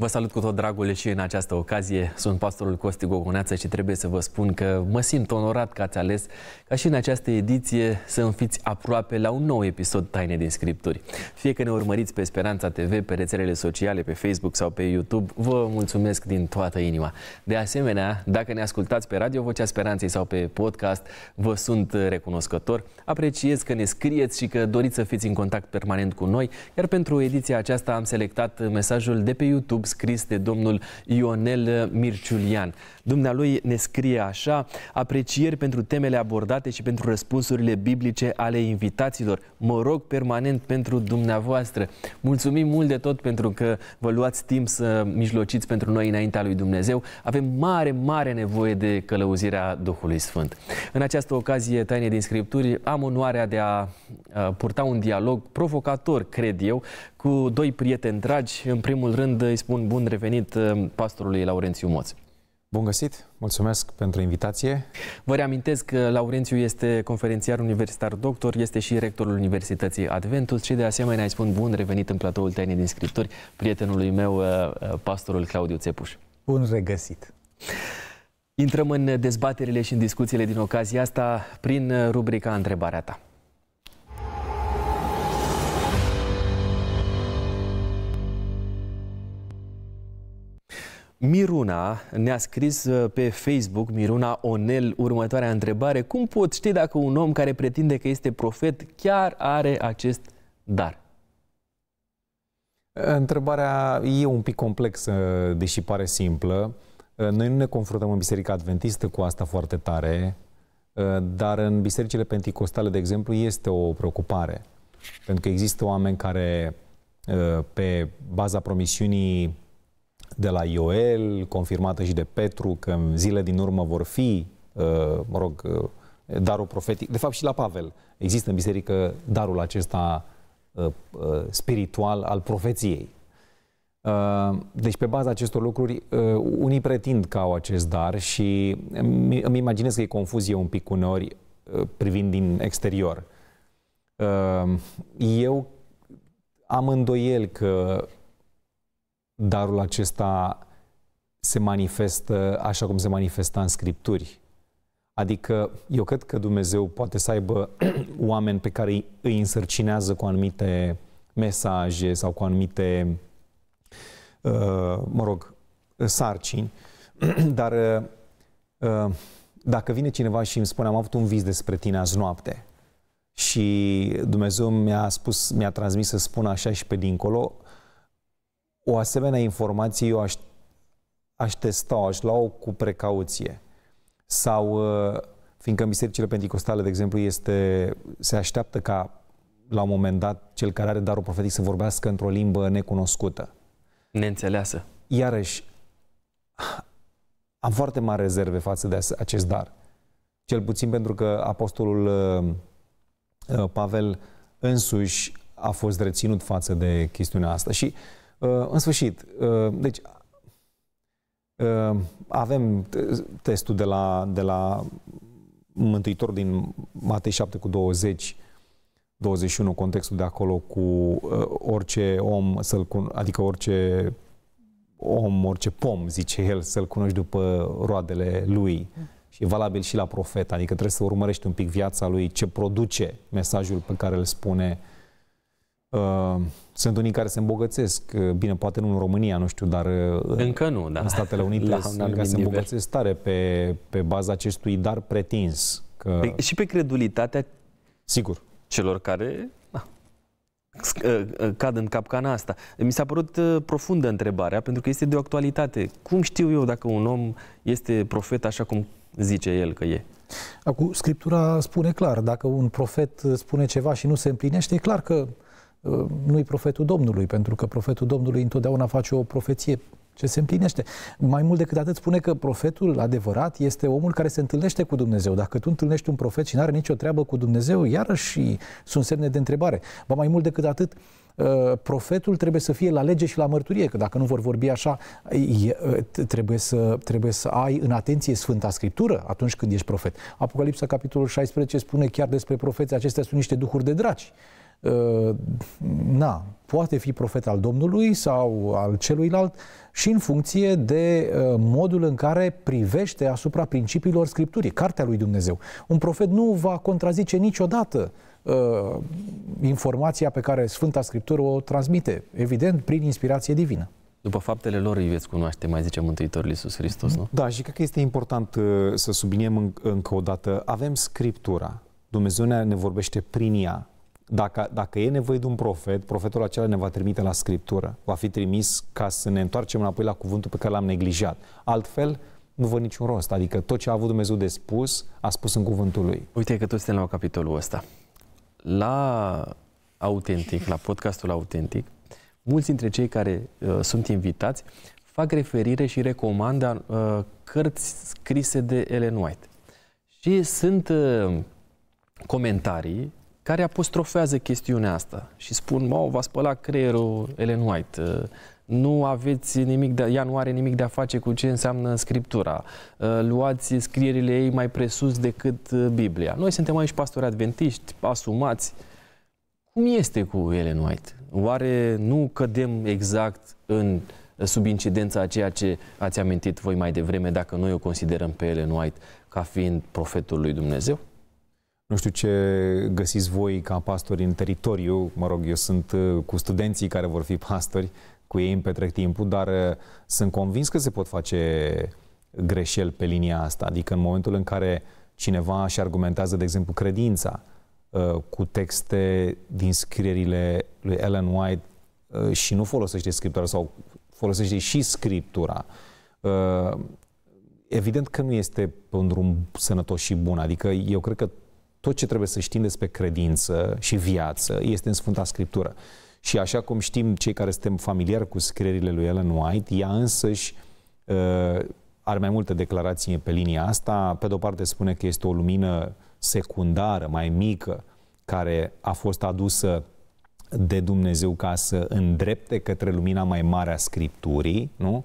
Vă salut cu tot dragul și în această ocazie sunt pastorul Costi Gogoneață și trebuie să vă spun că mă simt onorat că ați ales ca și în această ediție să înfiți aproape la un nou episod Taine din Scripturi. Fie că ne urmăriți pe Speranța TV, pe rețelele sociale, pe Facebook sau pe YouTube, vă mulțumesc din toată inima. De asemenea, dacă ne ascultați pe Radio Vocea Speranței sau pe podcast, vă sunt recunoscător. Apreciez că ne scrieți și că doriți să fiți în contact permanent cu noi, iar pentru ediția aceasta am selectat mesajul de pe YouTube scris de domnul Ionel Mirciulian. Dumnealui ne scrie așa, aprecieri pentru temele abordate și pentru răspunsurile biblice ale invitaților. Mă rog permanent pentru dumneavoastră. Mulțumim mult de tot pentru că vă luați timp să mijlociți pentru noi înaintea lui Dumnezeu. Avem mare, mare nevoie de călăuzirea Duhului Sfânt. În această ocazie, Taine din Scripturi, am onoarea de a purta un dialog provocator, cred eu, cu doi prieteni dragi. În primul rând îi spun spun bun revenit uh, pastorului Laurențiu Moț. Bun găsit, mulțumesc pentru invitație. Vă reamintesc că Laurențiu este conferențiar universitar doctor, este și rectorul Universității Adventus și de asemenea îi spun bun revenit în platoul Tainii din Scripturi prietenului meu, uh, uh, pastorul Claudiu Țepuș. Bun regăsit! Intrăm în dezbaterile și în discuțiile din ocazia asta prin rubrica Întrebarea ta. Miruna ne-a scris uh, pe Facebook, Miruna Onel, următoarea întrebare. Cum pot ști dacă un om care pretinde că este profet chiar are acest dar? Uh, întrebarea e un pic complexă, deși pare simplă. Uh, noi nu ne confruntăm în Biserica Adventistă cu asta foarte tare, dar în bisericile penticostale, de exemplu, este o preocupare. Pentru că există oameni care, pe baza promisiunii de la Ioel, confirmată și de Petru, că în zile din urmă vor fi, uh, mă rog, uh, darul profetic. De fapt și la Pavel există în biserică darul acesta uh, spiritual al profeției. Deci pe baza acestor lucruri, unii pretind că au acest dar și îmi imaginez că e confuzie un pic uneori privind din exterior. Eu am îndoiel că darul acesta se manifestă așa cum se manifesta în Scripturi. Adică eu cred că Dumnezeu poate să aibă oameni pe care îi însărcinează cu anumite mesaje sau cu anumite, uh, mă rog, sarcini, dar uh, uh, dacă vine cineva și îmi spune am avut un vis despre tine azi noapte și Dumnezeu mi-a spus, mi-a transmis să spun așa și pe dincolo, o asemenea informație eu aș, aș testa-o, aș lua-o cu precauție. Sau, uh, fiindcă în bisericile pentecostale, de exemplu, este, se așteaptă ca la un moment dat cel care are darul profetic să vorbească într-o limbă necunoscută. Neînțeleasă. Iarăși, am foarte mari rezerve față de acest dar. Cel puțin pentru că apostolul uh, uh, Pavel însuși a fost reținut față de chestiunea asta. Și uh, în sfârșit, uh, deci uh, avem testul de la, de la Mântuitor din Matei 7 cu 20, 21, contextul de acolo cu uh, orice om, să-l cun- adică orice om, orice pom, zice el, să-l cunoști după roadele lui. Și e valabil și la profet, adică trebuie să urmărești un pic viața lui, ce produce mesajul pe care îl spune uh, Ehm, sunt unii care se îmbogățesc, bine, poate nu în România, nu știu, dar Încă nu, da. în Statele Unite La sunt care se îmbogățesc tare pe, pe baza acestui dar pretins. Că... Pe, păi și pe credulitatea Sigur. celor care cad în capcana asta. Mi s-a părut profundă întrebarea, pentru că este de o actualitate. Cum știu eu dacă un om este profet așa cum zice el că e? Acum, Scriptura spune clar, dacă un profet spune ceva și nu se împlinește, e clar că Uh, nu-i profetul Domnului, pentru că profetul Domnului întotdeauna face o profeție ce se împlinește. Mai mult decât atât spune că profetul adevărat este omul care se întâlnește cu Dumnezeu. Dacă tu întâlnești un profet și nu are nicio treabă cu Dumnezeu, iarăși sunt semne de întrebare. Ba mai mult decât atât, uh, profetul trebuie să fie la lege și la mărturie, că dacă nu vor vorbi așa, uh, trebuie să, trebuie să ai în atenție Sfânta Scriptură atunci când ești profet. Apocalipsa, capitolul 16, spune chiar despre profeți, acestea sunt niște duhuri de draci. Ă, na, poate fi profet al Domnului sau al celuilalt și în funcție de ă, modul în care privește asupra principiilor Scripturii, Cartea lui Dumnezeu. Un profet nu va contrazice niciodată ă, informația pe care Sfânta Scriptură o transmite, evident, prin inspirație divină. După faptele lor îi veți cunoaște, mai zice Mântuitorul Iisus Hristos, nu? Da, și cred că este important să subliniem încă o dată, avem Scriptura, Dumnezeu ne vorbește prin ea, dacă, dacă e nevoie de un profet, profetul acela ne va trimite la Scriptură. Va fi trimis ca să ne întoarcem înapoi la cuvântul pe care l-am neglijat. Altfel, nu văd niciun rost. Adică tot ce a avut Dumnezeu de spus, a spus în cuvântul lui. Uite că toți suntem la capitolul ăsta. La autentic, la podcastul autentic, mulți dintre cei care uh, sunt invitați fac referire și recomandă uh, cărți scrise de Ellen White. Și sunt uh, comentarii care apostrofează chestiunea asta și spun, mă, va spăla creierul Ellen White, uh, nu aveți nimic de, ea nu are nimic de a face cu ce înseamnă Scriptura. Uh, luați scrierile ei mai presus decât uh, Biblia. Noi suntem aici pastori adventiști, asumați. Cum este cu Ellen White? Oare nu cădem exact în sub incidența a ceea ce ați amintit voi mai devreme, dacă noi o considerăm pe Ellen White ca fiind profetul lui Dumnezeu? Nu știu ce găsiți voi ca pastori în teritoriu, mă rog, eu sunt uh, cu studenții care vor fi pastori, cu ei îmi petrec timpul, dar uh, sunt convins că se pot face greșeli pe linia asta, adică în momentul în care cineva și argumentează, de exemplu, credința uh, cu texte din scrierile lui Ellen White și nu folosește scriptura sau folosește și scriptura, evident că nu este pe un drum sănătos și bun. Adică eu cred că tot ce trebuie să știm despre credință și viață este în Sfânta Scriptură. Și așa cum știm cei care suntem familiari cu scrierile lui Ellen White, ea însăși ă, are mai multe declarații pe linia asta. Pe de-o parte spune că este o lumină secundară, mai mică, care a fost adusă de Dumnezeu ca să îndrepte către lumina mai mare a Scripturii, nu? Uh,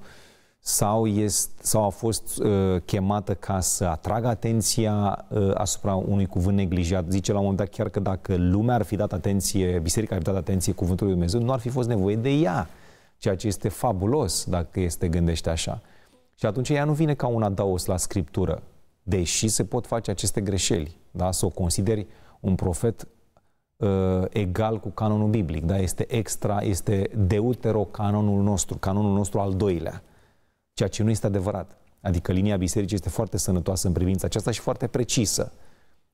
sau, este, sau a fost uh, chemată ca să atragă atenția uh, asupra unui cuvânt neglijat. Zice la un moment dat chiar că dacă lumea ar fi dat atenție, biserica ar fi dat atenție cuvântului lui Dumnezeu, nu ar fi fost nevoie de ea, ceea ce este fabulos dacă este gândește așa. Și atunci ea nu vine ca un adaos la Scriptură, deși se pot face aceste greșeli, da? să o consideri un profet uh, egal cu canonul biblic, da? este extra, este deuterocanonul nostru, canonul nostru al doilea ceea ce nu este adevărat. Adică linia bisericii este foarte sănătoasă în privința aceasta și foarte precisă.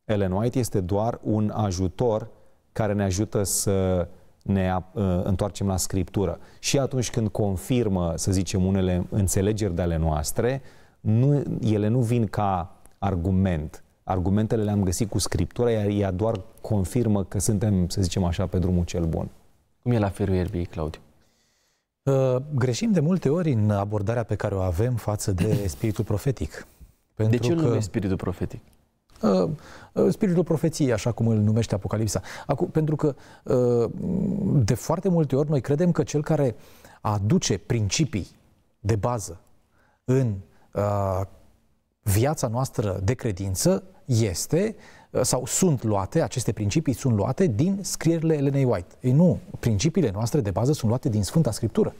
Ellen White este doar un ajutor care ne ajută să ne uh, întoarcem la Scriptură. Și atunci când confirmă, să zicem, unele înțelegeri de ale noastre, nu, ele nu vin ca argument. Argumentele le-am găsit cu Scriptura, iar ea doar confirmă că suntem, să zicem așa, pe drumul cel bun. Cum e la ferul ierbii, Claudiu? Ă, greșim de multe ori în abordarea pe care o avem față de spiritul profetic. Pentru de ce că... numești spiritul profetic? Ă, ă, spiritul profeției, așa cum îl numește Apocalipsa. Acum, pentru că de foarte multe ori noi credem că cel care aduce principii de bază în viața noastră de credință este uh, Uh, sau sunt luate, aceste principii sunt luate din scrierile Elenei White. Ei nu, principiile noastre de bază sunt luate din Sfânta Scriptură.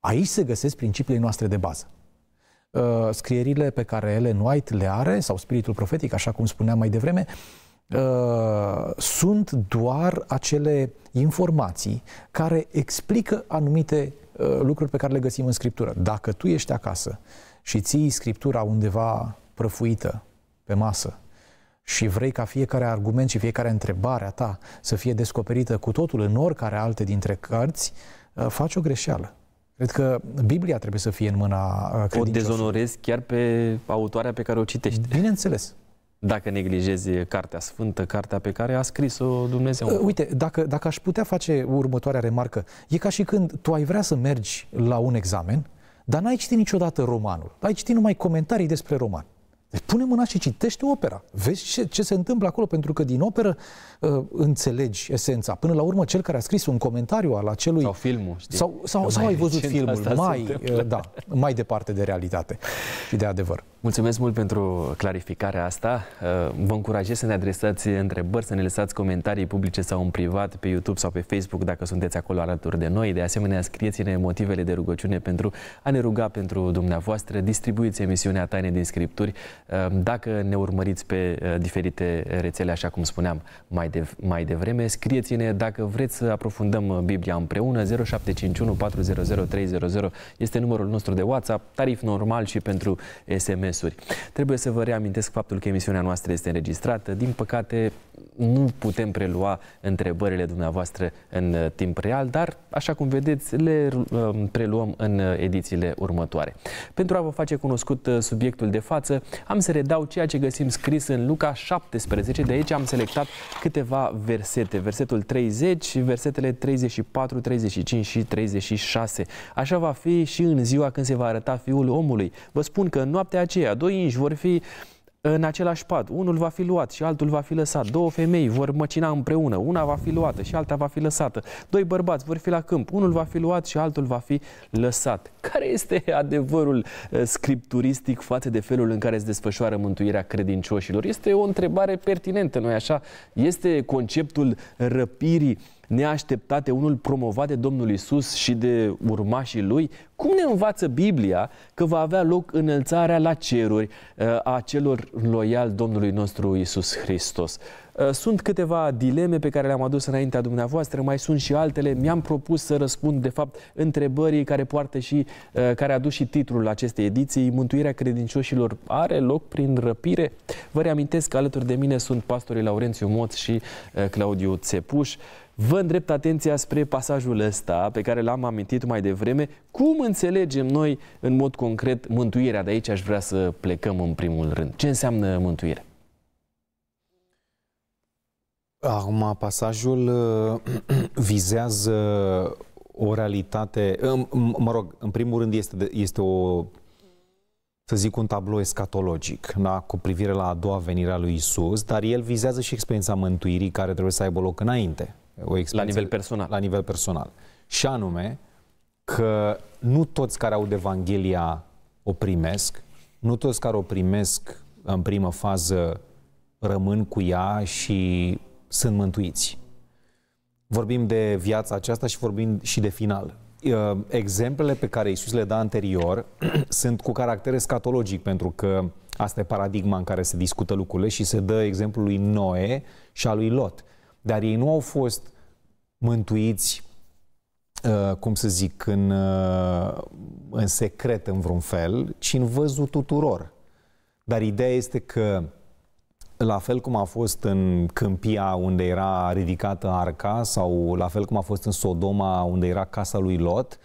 Aici se găsesc principiile noastre de bază. Uh, scrierile pe care Ellen White le are, sau spiritul profetic, așa cum spuneam mai devreme, uh, sunt doar acele informații care explică anumite lucruri pe care le găsim în Scriptură. Dacă tu ești acasă și ții Scriptura undeva prăfuită pe masă, și vrei ca fiecare argument și fiecare întrebare a ta să fie descoperită cu totul în oricare alte dintre cărți, uh, faci o greșeală. Cred că Biblia trebuie să fie în mâna credincioasului. Uh, o dezonorezi chiar pe autoarea pe care o citești. Bineînțeles. Dacă neglijezi Cartea Sfântă, cartea pe care a scris-o Dumnezeu. Uh, uite, dacă, dacă aș putea face următoarea remarcă, e ca și când tu ai vrea să mergi la un examen, dar n-ai citit niciodată romanul. Ai citit numai comentarii despre roman. Deci pune mâna și citește opera. Vezi ce, ce se întâmplă acolo, pentru că din operă uh, înțelegi esența. Până la urmă, cel care a scris un comentariu al acelui... Sau filmul, știi? Sau, sau, sau ai văzut filmul mai, uh, da, mai departe de realitate și de adevăr. Mulțumesc mult pentru clarificarea asta. Uh, vă încurajez să ne adresați întrebări, să ne lăsați comentarii publice sau în privat pe YouTube sau pe Facebook dacă sunteți acolo alături de noi. De asemenea, scrieți-ne motivele de rugăciune pentru a ne ruga pentru dumneavoastră. Distribuiți emisiunea Taine din Scripturi Ehm, dacă ne urmăriți pe eh, diferite rețele, așa cum spuneam mai, de, mai devreme, scrieți-ne dacă vreți să aprofundăm eh, Biblia împreună. 0751 400 300 este numărul nostru de WhatsApp, tarif normal și pentru SMS-uri. Trebuie să vă reamintesc faptul că emisiunea noastră este înregistrată. Din păcate, nu putem prelua întrebările dumneavoastră în eh, timp real, dar, așa cum vedeți, le ehm, preluăm în edițiile următoare. Pentru a vă face cunoscut subiectul de față, am am să redau ceea ce găsim scris în Luca 17, de aici am selectat câteva versete. Versetul 30, versetele 34, 35 și 36. Așa va fi și în ziua când se va arăta Fiul omului. Vă spun că în noaptea aceea doi inși vor fi uh, în același pat. Unul va fi luat și altul va fi lăsat. Două femei vor măcina împreună. Una va fi luată și alta va fi lăsată. Doi bărbați vor fi la câmp. Unul va fi luat și altul va fi lăsat. Care este adevărul eh, scripturistic față de felul în care se desfășoară mântuirea credincioșilor? Este o întrebare pertinentă, nu-i așa? Este conceptul răpirii neașteptate, unul promovat de Domnul Isus și de urmașii lui, cum ne învață Biblia că va avea loc înălțarea la ceruri uh, a celor loiali Domnului nostru Isus Hristos? Uh, sunt câteva dileme pe care le-am adus înaintea dumneavoastră, mai sunt și altele. Mi-am propus să răspund, de fapt, întrebării care poartă și uh, care aduc și titlul acestei ediții. Mântuirea credincioșilor are loc prin răpire? Vă reamintesc că alături de mine sunt pastorii Laurențiu Moț și Claudiu Țepuș. Vă îndrept atenția spre pasajul ăsta pe care l-am amintit mai devreme. Cum înțelegem noi în mod concret mântuirea? De aici aș vrea să plecăm în primul rând. Ce înseamnă mântuire? Acum, pasajul uh, vizează o realitate, mă rog, în primul rând este, este o, să zic, un tablou escatologic da? cu privire la a doua venire a lui Isus, dar el vizează și experiența mântuirii care trebuie să aibă loc înainte o experiență... La nivel personal. La nivel personal. Și anume că nu toți care aud Evanghelia o primesc, nu toți care o primesc în primă fază rămân cu ea și sunt mântuiți. Vorbim de viața aceasta și vorbim și de final. Uh, exemplele pe care Iisus le da anterior sunt cu caracter escatologic, pentru că asta e paradigma în care se discută lucrurile și se dă exemplul lui Noe și al lui Lot. Dar ei nu au fost mântuiți, uh, cum să zic, în, uh, în secret în vreun fel, ci în văzul tuturor. Dar ideea este că la fel cum a fost în Câmpia, unde era ridicată arca, sau la fel cum a fost în Sodoma, unde era casa lui Lot,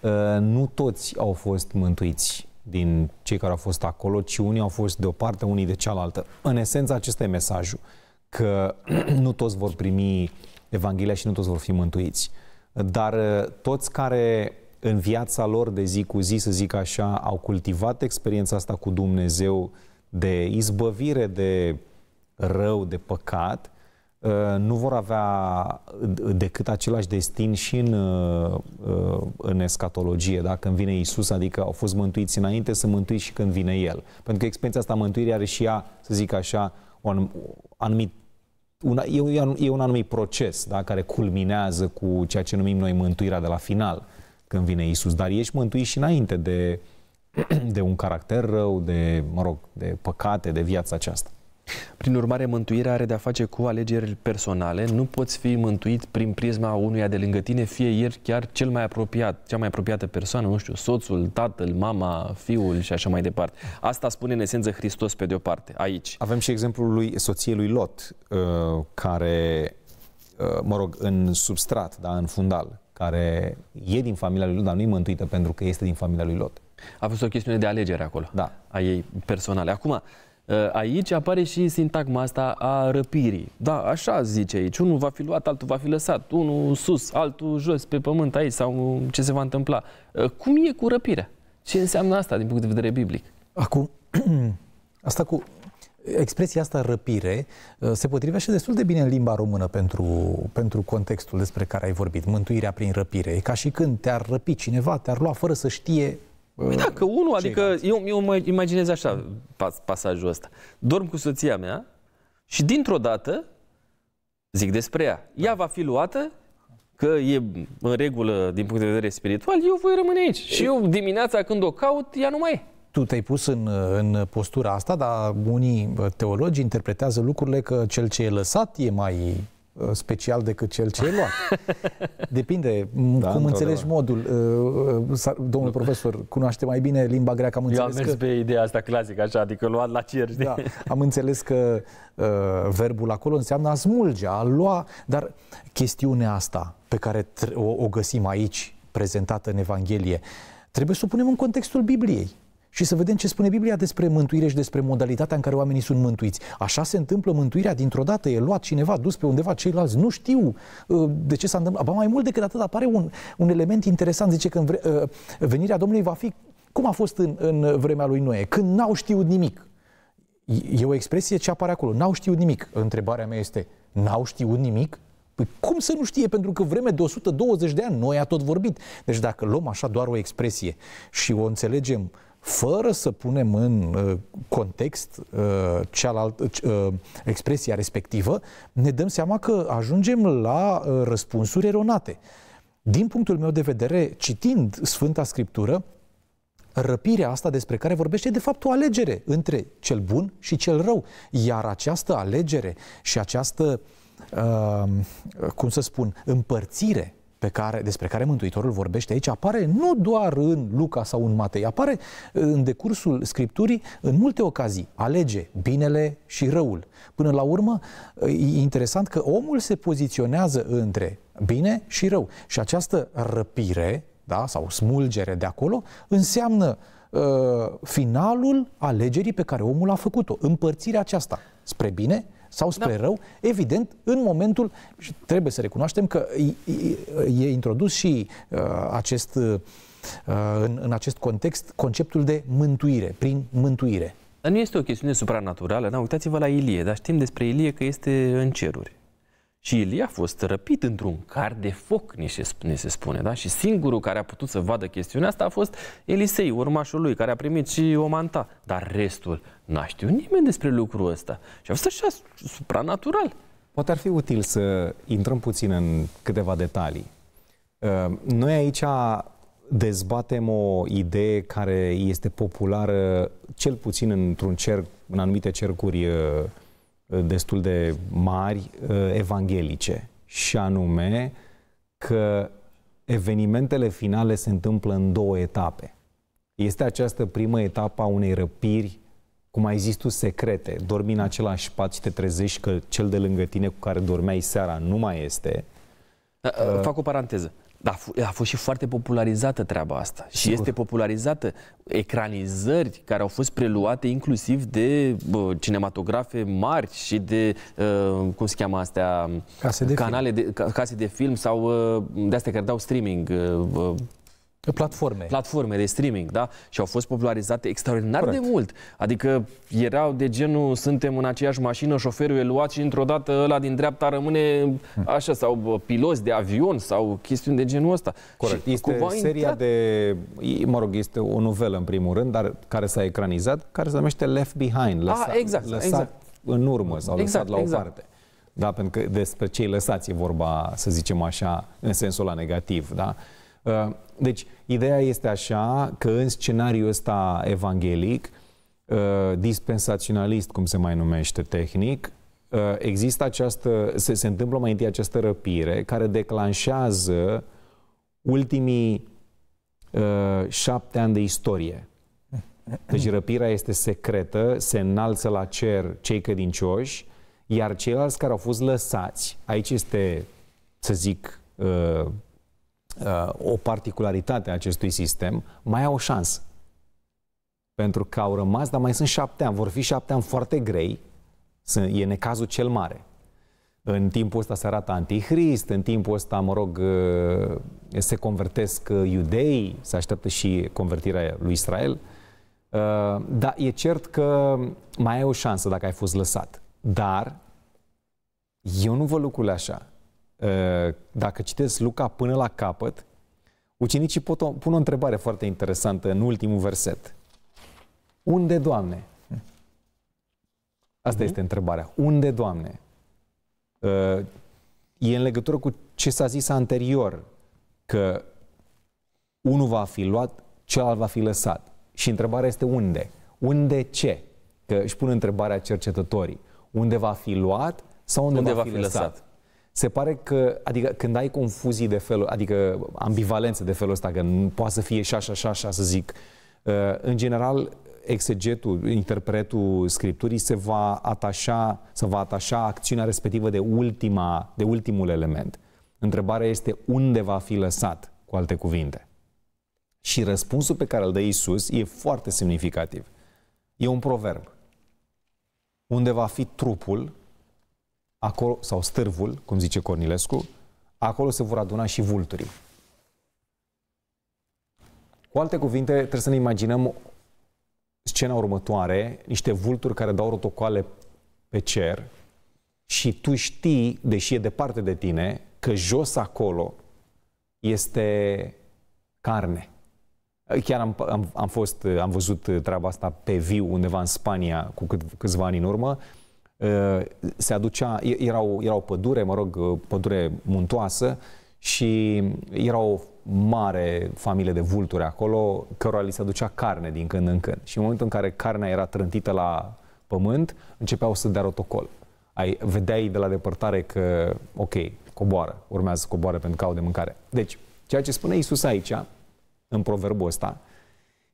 uh, nu toți au fost mântuiți din cei care au fost acolo, ci unii au fost de o parte, unii de cealaltă. În esență, acesta e mesajul că nu toți vor primi Evanghelia și nu toți vor fi mântuiți. Dar uh, toți care în viața lor de zi cu zi, să zic așa, au cultivat experiența asta cu Dumnezeu de izbăvire de rău, de păcat, uh, nu vor avea uh, decât același destin și în, în escatologie, da? când vine Isus, adică au fost mântuiți înainte, să mântuiți și când vine El. Pentru că experiența asta mântuirii are și ea, să zic așa, un anumit un, e, un, e un anumit proces da, care culminează cu ceea ce numim noi mântuirea de la final, când vine Isus. Dar ești mântuit și înainte de, de un caracter rău, de, mă rog, de păcate, de viața aceasta. Prin urmare, mântuirea are de-a face cu alegeri personale. Nu poți fi mântuit prin prisma unuia de lângă tine, fie el chiar cel mai apropiat, cea mai apropiată persoană, nu știu, soțul, tatăl, mama, fiul și așa mai departe. Asta spune în esență Hristos pe de-o parte, aici. Avem și exemplul lui soției lui Lot, uh, care, uh, mă rog, în substrat, da, în fundal, care e din familia lui Lot, dar nu e mântuită pentru că este din familia lui Lot. A fost o chestiune de alegere acolo, da. a ei personale. Acum, Eh, aici apare și sintagma asta a răpirii. Da, așa zice aici. Unul va fi luat, altul va fi lăsat. Unul sus, altul jos, pe pământ aici sau ce se va întâmpla. Eh, cum e cu răpirea? Ce înseamnă asta din punct de vedere biblic? Acum, asta cu expresia asta răpire eh, se potrivește destul de bine în limba română pentru, pentru contextul despre care ai vorbit, mântuirea prin răpire. E ca și când te-ar răpi cineva, te-ar lua fără să știe Păi da, că unul, adică eu, eu mă imaginez așa pas, pasajul ăsta. Dorm cu soția mea și dintr-o dată zic despre ea. Da. Ea va fi luată că e în regulă din punct de vedere spiritual, eu voi rămâne aici. Și eu dimineața când o caut, ea nu mai e. Tu te-ai pus în, în postura asta, dar unii teologi interpretează lucrurile că cel ce e lăsat e mai Uh, special decât cel ce e luat. Depinde da, cum înțelegi modul. Uh, uh, domnul profesor cunoaște mai bine limba greacă. Am înțeles Eu am mers că... pe ideea asta clasică, așa, adică luat la cer. Da, am înțeles că uh, verbul acolo înseamnă a smulge, a lua, dar chestiunea asta pe care o, o găsim aici, prezentată în Evanghelie, trebuie să o punem în contextul Bibliei și să vedem ce spune Biblia despre mântuire și despre modalitatea în care oamenii sunt mântuiți. Așa se întâmplă mântuirea dintr-o dată, e luat cineva, dus pe undeva, ceilalți nu știu uh, de ce s-a întâmplat. Ba mai mult decât atât apare un, un element interesant, zice că vre, uh, venirea Domnului va fi cum a fost în, în vremea lui Noe, când n-au știut nimic. E o expresie ce apare acolo, n-au știut nimic. Întrebarea mea este, n-au știut nimic? Păi cum să nu știe? Pentru că vreme de 120 de ani noi a tot vorbit. Deci dacă luăm așa doar o expresie și o înțelegem uh, fără să punem în uh, context uh, cealalt, uh, expresia respectivă, ne dăm seama că ajungem la răspunsuri eronate. Din punctul meu de vedere, citind Sfânta Scriptură, răpirea asta despre care vorbește e de fapt o alegere între cel bun și cel rău. Iar această alegere și această, cum să spun, împărțire pe care, despre care Mântuitorul vorbește aici apare nu doar în Luca sau în Matei, apare uh, în decursul Scripturii în multe ocazii. Alege binele și răul. Până la urmă, uh, e interesant că omul se poziționează între bine și rău. Și această răpire da, sau smulgere de acolo înseamnă uh, finalul alegerii pe care omul a făcut-o, împărțirea aceasta spre bine sau spre da. rău, evident, în momentul, și trebuie să recunoaștem că e introdus și uh, acest, uh, în, în acest context conceptul de mântuire, prin mântuire. Dar nu este o chestiune supranaturală, da? uitați-vă la Ilie, dar știm despre Ilie că este în ceruri. Și Ilie a fost răpit într-un car de foc, ni se, ni se spune, da? Și singurul care a putut să vadă chestiunea asta a fost Elisei, urmașul lui, care a primit și o manta. Dar restul n-a știut nimeni despre lucrul ăsta. Și a fost așa, supranatural. Poate ar fi util să intrăm puțin în câteva detalii. Ă, noi aici dezbatem o idee care este populară, cel puțin într-un cerc, în anumite cercuri ă, Eh, destul de mari eh, evanghelice, și anume că evenimentele finale se întâmplă în două etape. Este această primă etapă a unei răpiri, cum ai zis tu, secrete. Dormi în același pat și te trezești că cel de lângă tine cu care dormeai seara nu mai este. Da, uh, fac o paranteză. Da, a fost și foarte popularizată treaba asta. Sigur. Și este popularizată ecranizări care au fost preluate inclusiv de bă, cinematografe mari și de, uh, cum se cheamă astea, case de canale, film. De, case de film sau uh, de astea care dau streaming, uh, Platforme. Platforme de streaming, da? Și au fost popularizate extraordinar Correct. de mult. Adică erau de genul, suntem în aceeași mașină, șoferul e luat și într-o dată ăla din dreapta rămâne așa, sau pilos de avion sau chestiuni de genul ăsta. Corect. Și este seria intrat... de, mă rog, este o novelă în primul rând, dar care s-a ecranizat, care se numește Left Behind. Ah, Lăsa, ah, exact, lăsat exact. în urmă sau exact, lăsat la exact. o parte. Da, pentru că despre cei lăsați e vorba, să zicem așa, în sensul la negativ, da? Uh, deci, ideea este așa că în scenariul ăsta evanghelic, uh, dispensaționalist, cum se mai numește tehnic, uh, există această, se, se întâmplă mai întâi această răpire care declanșează ultimii șapte ani de istorie. Deci răpirea este secretă, se înalță la cer cei cădincioși, iar ceilalți care au fost lăsați, aici este, să zic, Uh, o particularitate a acestui sistem, mai au o șansă. Pentru că au rămas, dar mai sunt șapte ani. Vor fi șapte ani foarte grei. E necazul cel mare. În timpul ăsta se arată antihrist, în timpul ăsta, mă rog, uh, se convertesc uh, iudei, se așteaptă și convertirea lui Israel. Dar e cert că mai ai o șansă dacă ai fost lăsat. Dar eu nu văd lucrurile așa. Eh, dacă citesc Luca până la capăt, ucenicii pot o, pun o întrebare foarte interesantă în ultimul verset. Unde, Doamne? Asta uh-huh. este întrebarea. Unde, Doamne? Eh, e în legătură cu ce s-a zis anterior, că unul va fi luat, celălalt va fi lăsat. Și întrebarea este unde? Unde ce? Că își pun întrebarea cercetătorii. Unde va fi luat sau unde, unde va, va fi lăsat? lăsat? se pare că, adică când ai confuzii de felul, adică ambivalențe de felul ăsta, că poate să fie și așa, și așa, să zic, uh, în general, exegetul, interpretul scripturii se va atașa, se va atașa acțiunea respectivă de, ultima, de ultimul element. Întrebarea este unde va fi lăsat, cu alte cuvinte. Și răspunsul pe care îl dă Isus e foarte semnificativ. E un proverb. Unde va fi trupul, acolo, sau stârvul, cum zice Cornilescu, acolo se vor aduna și vulturii. Cu alte cuvinte, trebuie să ne imaginăm scena următoare, niște vulturi care dau rotocoale pe cer și tu știi, deși e departe de tine, că jos acolo este carne. Chiar am, am, am, fost, am văzut treaba asta pe viu undeva în Spania cu cât, câțiva ani în urmă. Ă, se aducea, erau erau pădure, mă rog, pădure muntoasă și era o mare familie de vulturi acolo, cărora li se aducea carne din când în când. Și în momentul în care carnea era trântită la pământ, începeau să dea rotocol. Ai, vedeai de la depărtare că, ok, coboară, urmează coboară coboare pentru că au de mâncare. Deci, ceea ce spune Isus aici, în proverbul ăsta,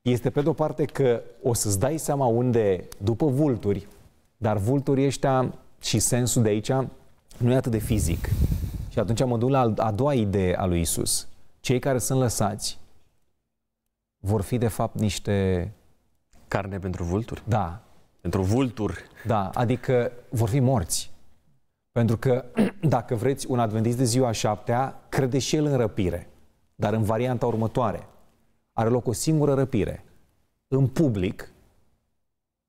este pe de-o parte că o să-ți dai seama unde, după vulturi, dar vulturii ăștia și sensul de aici nu e atât de fizic. Și atunci mă duc la a doua idee a lui Isus. Cei care sunt lăsați vor fi de fapt niște... Carne pentru vulturi? Da. Pentru vulturi? Da, adică vor fi morți. Pentru că, dacă vreți, un adventist de ziua șaptea crede și el în răpire, dar în varianta următoare. Are loc o singură răpire, în public,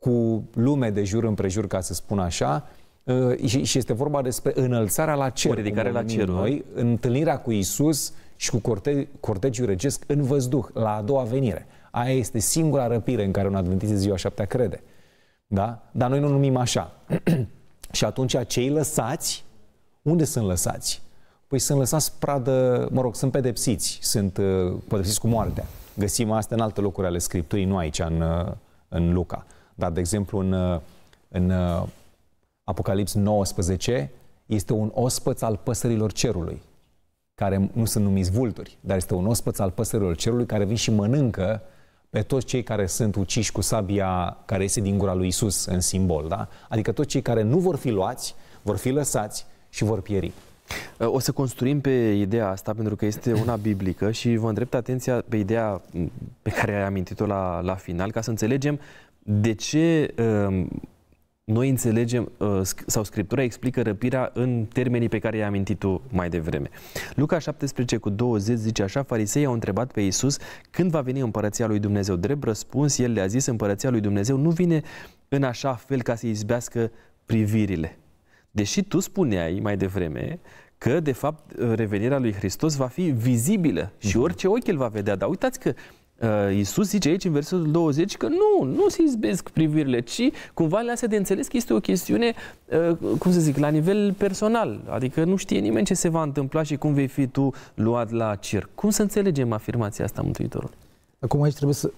cu lume de jur împrejur, ca să spun așa, uh, și, și este vorba despre înălțarea la cer. O ridicare la cer. Da. Noi, întâlnirea cu Isus și cu corte, cortegiul regesc în văzduh, la a doua venire. Aia este singura răpire în care un adventist ziua șaptea crede. Da? Dar noi nu numim așa. și atunci cei lăsați, unde sunt lăsați? Păi sunt lăsați pradă, mă rog, sunt pedepsiți, sunt uh, pedepsiți cu moartea. Găsim asta în alte locuri ale Scripturii, nu aici, în, uh, în Luca. Dar, de exemplu, în, uh, în uh, Apocalips 19 este un ospăț al păsărilor cerului, care nu sunt numiți vulturi, dar este un ospăț al păsărilor cerului care vin și mănâncă pe toți cei care sunt uciși cu sabia care este din gura lui Isus în simbol, da? Adică toți cei care nu vor fi luați, vor fi lăsați și vor pieri. Uh, o să construim pe ideea asta pentru că este una biblică și vă îndrept atenția pe ideea mm, pe care ai amintit-o la, la final ca să înțelegem de ce ehm, noi înțelegem, ă, sau Scriptura explică răpirea în termenii pe care i a amintit tu mai devreme. Luca 17 cu 20 zice așa, farisei au întrebat pe Iisus când va veni împărăția lui Dumnezeu. Drept răspuns, el le-a zis, împărăția lui Dumnezeu nu vine în așa fel ca să izbească privirile. Deși tu spuneai mai devreme că, de fapt, revenirea lui Hristos va fi vizibilă și mhm. orice ochi îl va vedea, dar uitați că Uh, Iisus zice aici, în versetul 20, că nu, nu se izbesc privirile, ci cumva le lasă de înțeles că este o chestiune, uh, cum să zic, la nivel personal. Adică nu știe nimeni ce se va întâmpla și cum vei fi tu luat la cer. Cum să înțelegem afirmația asta, Mântuitorul? Acum aici trebuie să,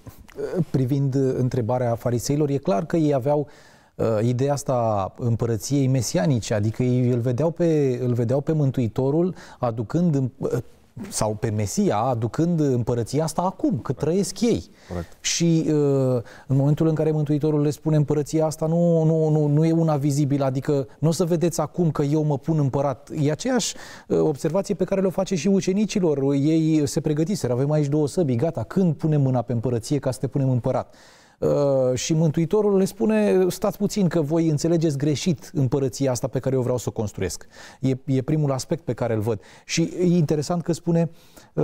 uh, privind întrebarea fariseilor, e clar că ei aveau uh, ideea asta împărăției mesianice, adică ei îl vedeau pe, îl vedeau pe Mântuitorul aducând uh, sau pe Mesia, aducând împărăția asta acum, cât trăiesc ei. Correct. Și uh, în momentul în care Mântuitorul le spune împărăția asta nu, nu, nu, nu e una vizibilă, adică nu o să vedeți acum că eu mă pun împărat. E aceeași uh, observație pe care le-o face și ucenicilor. Ei se pregătiseră, avem aici două săbi, gata, când punem mâna pe împărăție ca să te punem împărat? Uh, și Mântuitorul le spune, stați puțin că voi înțelegeți greșit împărăția asta pe care eu vreau să o construiesc. E, e primul aspect pe care îl văd. Și e interesant că spune, uh,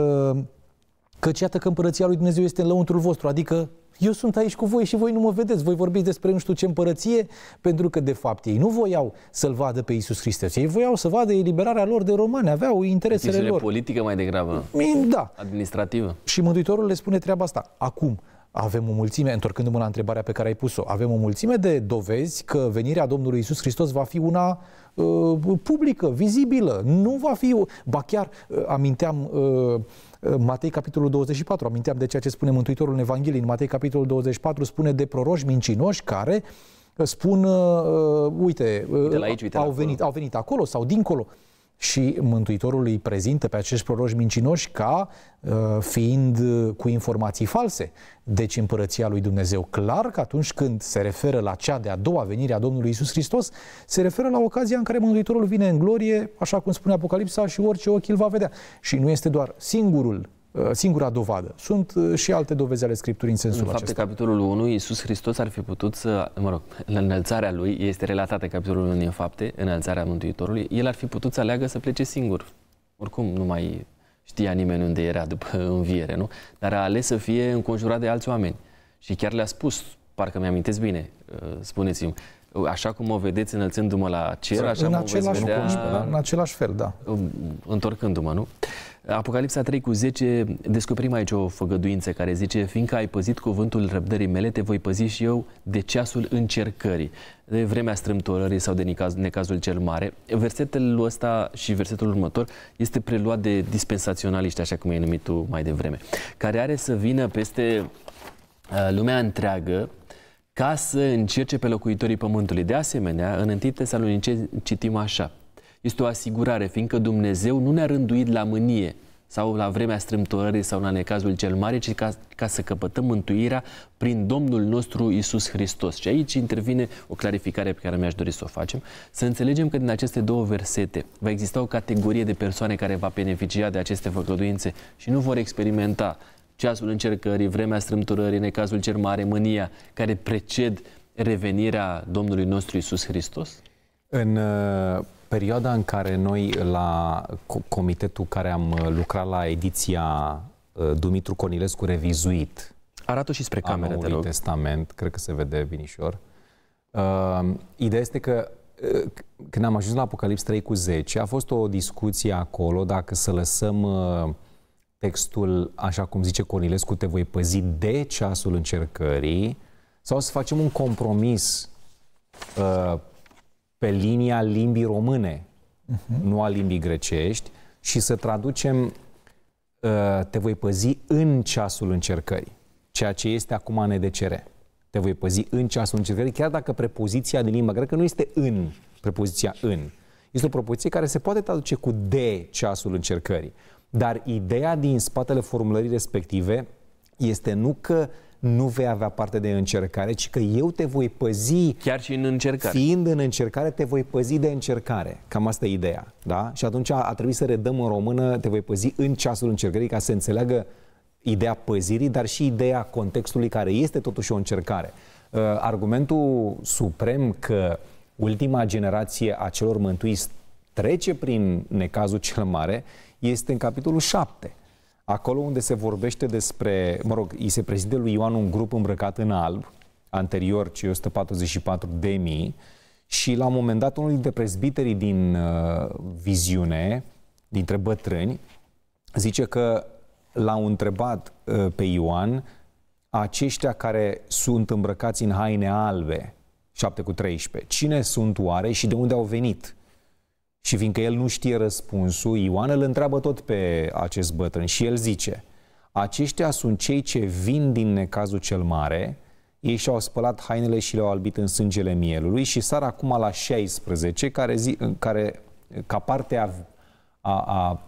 că iată că împărăția lui Dumnezeu este în lăuntrul vostru, adică eu sunt aici cu voi și voi nu mă vedeți. Voi vorbiți despre nu știu ce împărăție, pentru că de fapt ei nu voiau să-L vadă pe Iisus Hristos. Ei voiau să vadă eliberarea lor de romani, aveau interesele lor. politică mai degrabă. Da. Administrativă. Și Mântuitorul le spune treaba asta. Acum, avem o mulțime, întorcându-mă la întrebarea pe care ai pus-o, avem o mulțime de dovezi că venirea Domnului Isus Hristos va fi una uh, publică, vizibilă. Nu va fi. O... Ba chiar uh, aminteam. Uh, uh Matei, capitolul 24, aminteam de ceea ce spune Mântuitorul în Evanghelie, în Matei, capitolul 24, spune de proroși mincinoși care uh, spun, uh, uh uite, uite, la aici, uite au, venit, au venit acolo sau dincolo. Uh, și Mântuitorul îi prezintă pe acești proroși mincinoși ca uh, fiind uh, cu informații false. Deci împărăția lui Dumnezeu. Clar că atunci când se referă la cea de-a doua venire a Domnului Isus Hristos, se referă la ocazia în care Mântuitorul vine în glorie, așa cum spune Apocalipsa, și orice ochi îl va vedea. Și nu este doar singurul Uh, singura dovadă. Sunt uh, și alte dovezi ale Scripturii în sensul în fapt, acesta. capitolul 1, Iisus Hristos ar fi putut să, mă rog, înălțarea lui este relatată capitolul 1 în fapte, înălțarea Mântuitorului, el ar fi putut să aleagă să plece singur. Oricum nu mai știa nimeni unde era după înviere, nu? Dar a ales să fie înconjurat de alți oameni. Și chiar le-a spus, parcă mi-amintesc bine, uh, spuneți-mi, așa cum o vedeți înălțându-mă la cer, așa în mă același, veți vedea... În același fel, da. Întorcându-mă, nu? Apocalipsa 3 cu 10 descoperim aici o făgăduință care zice Fiindcă ai păzit cuvântul răbdării mele, te voi păzi și eu de ceasul încercării, de vremea strâmtorării sau de necazul cel mare. Versetul ăsta și versetul următor este preluat de dispensaționaliști, așa cum ai numit tu mai devreme, care are să vină peste uh, lumea întreagă ca să încerce pe locuitorii pământului. De asemenea, în 1 Tesaloniceni citim așa – este o asigurare, fiindcă Dumnezeu nu ne-a rânduit la mânie sau la vremea strâmtorării sau la necazul cel mare, ci ca, ca să căpătăm mântuirea prin Domnul nostru Isus Hristos. Și aici intervine o clarificare pe care mi-aș dori să o facem, să înțelegem că din aceste două versete va exista o categorie de persoane care va beneficia de aceste făgăduințe și nu vor experimenta ceasul încercării, vremea strâmtorării, necazul cel mare, mânia, care preced revenirea Domnului nostru Isus Hristos? În uh, perioada în care noi la comitetul care am uh, lucrat la ediția uh, Dumitru Conilescu revizuit arată și spre cameră te rog. testament, cred că se vede vinișor. Uh, ideea este că uh, când am ajuns la Apocalips 3 cu 10, a fost o discuție acolo dacă să lăsăm uh, textul, așa cum zice Conilescu te voi păzi de ceasul încercării, sau să facem un compromis uh, pe linia limbii române, uh-huh. nu a limbii grecești, și să traducem uh, te voi păzi în ceasul încercării, ceea ce este acum în EDCR. Te voi păzi în ceasul încercării, chiar dacă prepoziția din limba greacă nu este în, prepoziția în. Este o propoziție care se poate traduce cu de ceasul încercării. Dar ideea din spatele formulării respective este nu că nu vei avea parte de încercare, ci că eu te voi păzi. Chiar și în încercare. Fiind în încercare, te voi păzi de încercare. Cam asta e ideea. Da? Și atunci a, a trebuit să redăm în română, te voi păzi în ceasul încercării, ca să înțeleagă ideea păzirii, dar și ideea contextului care este totuși o încercare. Uh, argumentul suprem că ultima generație a celor mântuiți trece prin necazul cel mare este în capitolul 7 acolo unde se vorbește despre, mă rog, îi se prezinte lui Ioan un grup îmbrăcat în alb, anterior cei 144 de mii, și la un moment dat unul dintre prezbiterii din uh, viziune, dintre bătrâni, zice că l-au întrebat uh, pe Ioan aceștia care sunt îmbrăcați în haine albe, 7 cu 13, cine sunt oare și de unde au venit? Și fiindcă el nu știe răspunsul, Ioan îl întreabă tot pe acest bătrân și el zice Aceștia sunt cei ce vin din necazul cel mare, ei și-au spălat hainele și le-au albit în sângele mielului și sar acum la 16, care, zi, care ca parte a, a, a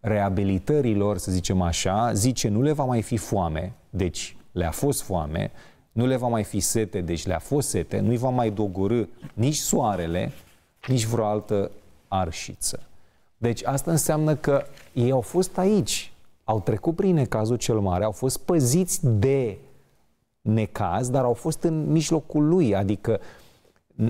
reabilitărilor, să zicem așa, zice nu le va mai fi foame, deci le-a fost foame, nu le va mai fi sete, deci le-a fost sete, nu-i va mai dogorâ nici soarele, nici vreo altă arșiță. Deci asta înseamnă că ei au fost aici, au trecut prin necazul cel mare, au fost păziți de necaz, dar au fost în mijlocul lui, adică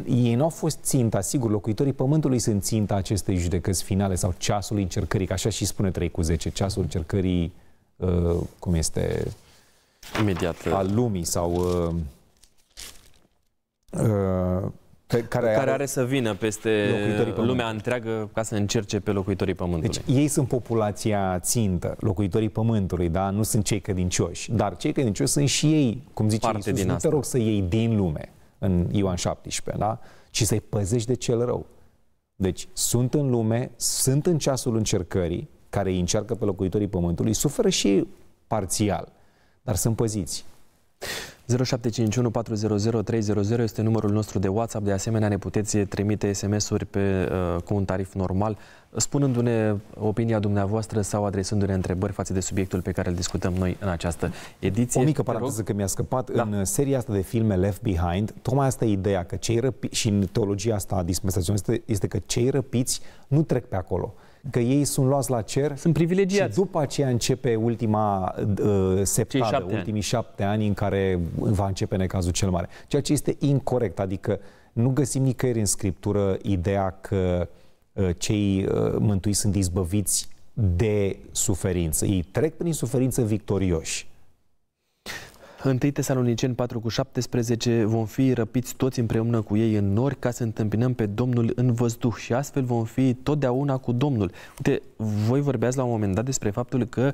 ei nu au fost ținta, sigur, locuitorii Pământului sunt ținta acestei judecăți finale sau ceasul încercării, că așa și spune 3 cu 10, ceasul încercării, uh, cum este, imediat uh, al lumii sau uh, uh, pe care, care are, are să vină peste lumea întreagă ca să încerce pe locuitorii Pământului. Deci ei sunt populația țintă, locuitorii Pământului, da? nu sunt cei credincioși. Dar cei credincioși sunt și ei, cum zice Parte Iisus, din nu asta. te rog să iei din lume în Ioan 17, da? ci să-i păzești de cel rău. Deci sunt în lume, sunt în ceasul încercării, care îi încearcă pe locuitorii Pământului, suferă și ei parțial, dar sunt păziți. 0751 400 300 este numărul nostru de WhatsApp. De asemenea, ne puteți trimite SMS-uri pe, uh, cu un tarif normal, spunându-ne opinia dumneavoastră sau adresându-ne întrebări față de subiectul pe care îl discutăm noi în această ediție. O mică paranteză că mi-a scăpat. Da. În seria asta de filme Left Behind, tocmai asta e ideea că cei răpiți, și în teologia asta este, este că cei răpiți nu trec pe acolo că ei sunt luați la cer. Sunt privilegiați. Și după aceea începe ultima uh, septadă, șapte ultimii ani. șapte ani în care va începe necazul cel mare. Ceea ce este incorrect, adică nu găsim nicăieri în Scriptură ideea că uh, cei uh, mântuiți sunt izbăviți de suferință. Ei trec prin suferință victorioși. 1 Tesaloniceni 4 cu 17 vom fi răpiți toți împreună cu ei în nori ca să întâmpinăm pe Domnul în văzduh și astfel vom fi totdeauna cu Domnul. Uite, voi vorbeați la un moment dat despre faptul că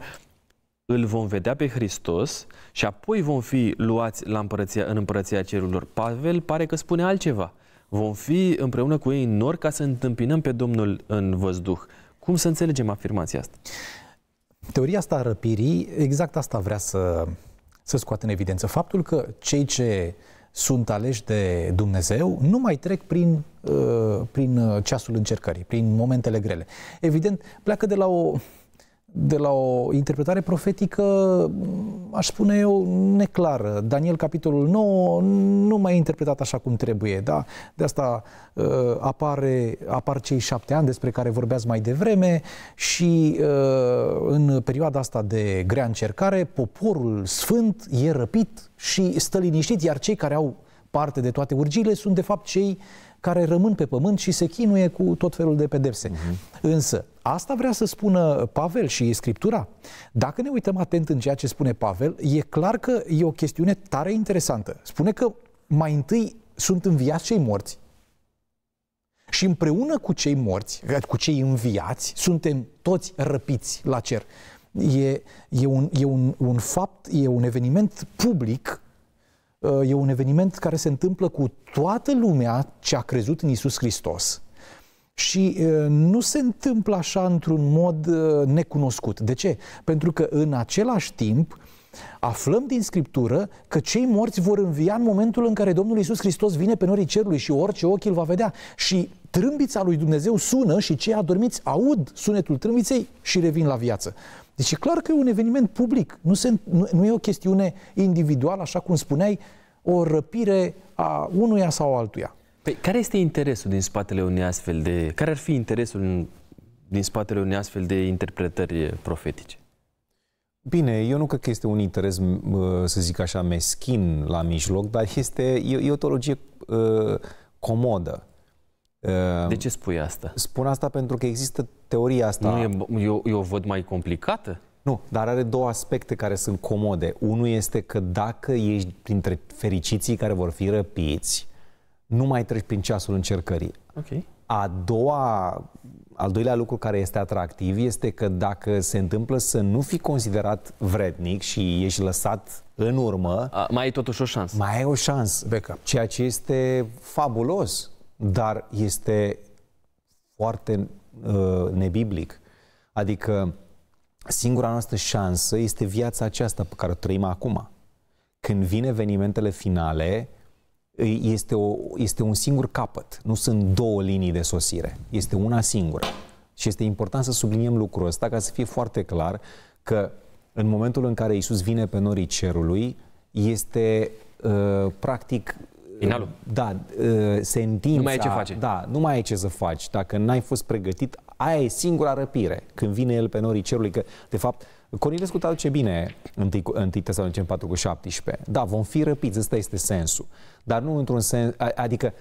îl vom vedea pe Hristos și apoi vom fi luați la împărăția, în împărăția cerurilor. Pavel pare că spune altceva. Vom fi împreună cu ei în nori ca să întâmpinăm pe Domnul în văzduh. Cum să înțelegem afirmația asta? Teoria asta a răpirii, exact asta vrea să să scoată în evidență faptul că cei ce sunt aleși de Dumnezeu nu mai trec prin, uh, prin ceasul încercării, prin momentele grele. Evident, pleacă de la o de la o interpretare profetică, aș spune eu, neclară. Daniel, capitolul 9, nu mai e interpretat așa cum trebuie. Da? De asta uh, apare, apar cei șapte ani despre care vorbeați mai devreme și uh, în perioada asta de grea încercare, poporul sfânt e răpit și stă liniștit, iar cei care au parte de toate urgiile sunt de fapt cei uh, care rămân pe pământ și se chinuie cu tot felul de pedepse. Uh-huh. Însă, asta vrea să spună Pavel și Scriptura. Dacă ne uităm atent în ceea ce spune Pavel, e clar că e o chestiune tare interesantă. Spune că mai întâi sunt înviați cei morți, și împreună cu cei morți, eh, cu cei înviați, suntem toți răpiți la cer. E, e, un, e un, un fapt, e un eveniment public Uh, e un eveniment care se întâmplă cu toată lumea ce a crezut în Isus Hristos. Și uh, nu se întâmplă așa într-un mod uh, necunoscut. De ce? Pentru că în același timp aflăm din Scriptură că cei morți vor învia în momentul în care Domnul Isus Hristos vine pe norii cerului și orice ochi îl va vedea. Și trâmbița lui Dumnezeu sună și cei adormiți aud sunetul trâmbiței și revin la viață. Deci e clar că e un eveniment public, nu, se, nu, nu e o chestiune individuală, așa cum spuneai, o răpire a unuia sau altuia. Păi, care este interesul din spatele unei astfel de... Care ar fi interesul din spatele unei astfel de interpretări profetice? Bine, eu nu cred că este un interes, să zic așa, meschin la mijloc, dar este, e, e o teologie uh, comodă. Ehm, De ce spui asta? Spun asta pentru că există teoria asta. Nu e, eu, eu văd mai complicată? Nu, dar are două aspecte care sunt comode. Unul este că dacă ești printre fericiții care vor fi răpiți, nu mai treci prin ceasul încercării. Okay. A doua, al doilea lucru care este atractiv este că dacă se întâmplă să nu fi considerat vrednic și ești lăsat în urmă... A, mai ai totuși o șansă. Mai ai o șansă. Beca. Ceea ce este fabulos dar este foarte uh, nebiblic. Adică singura noastră șansă este viața aceasta pe care o trăim acum. Când vin evenimentele finale, este, o, este un singur capăt, nu sunt două linii de sosire, este una singură. Și este important să subliniem lucrul ăsta ca să fie foarte clar că în momentul în care Isus vine pe norii cerului, este uh, practic Finalul. Uh, da, întinde. Uh, nu mai ai ce face. Da, nu mai ai ce să faci. Dacă n-ai fost pregătit, aia e singura răpire. Când vine el pe norii cerului, că, de fapt, Cornilescu ce bine 1 Tesalonicen 4 cu 17. Da, vom fi răpiți, ăsta este sensul. Dar nu într-un sens, adică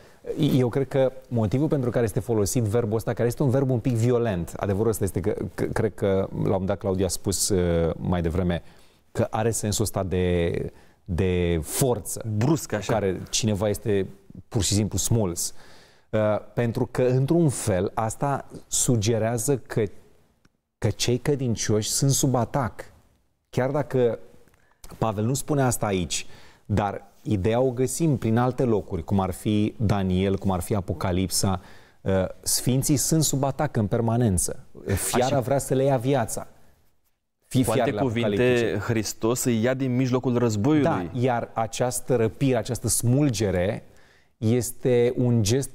eu cred că motivul pentru care este folosit verbul ăsta, care este un verb un pic violent, adevărul ăsta este că, cred că la un dat Claudia a spus uh, mai devreme că are sensul ăsta de de forță. Brusc așa. Care cineva este pur și simplu smuls. Uh, pentru că, într-un fel, asta sugerează că, că cei cădincioși sunt sub atac. Chiar dacă Pavel nu spune asta aici, dar ideea o găsim prin alte locuri, cum ar fi Daniel, cum ar fi Apocalipsa. Uh, sfinții sunt sub atac în permanență. Fiara așa. vrea să le ia viața fii Cu alte cuvinte, Hristos îi ia din mijlocul războiului. Da, iar această răpire, această smulgere este un gest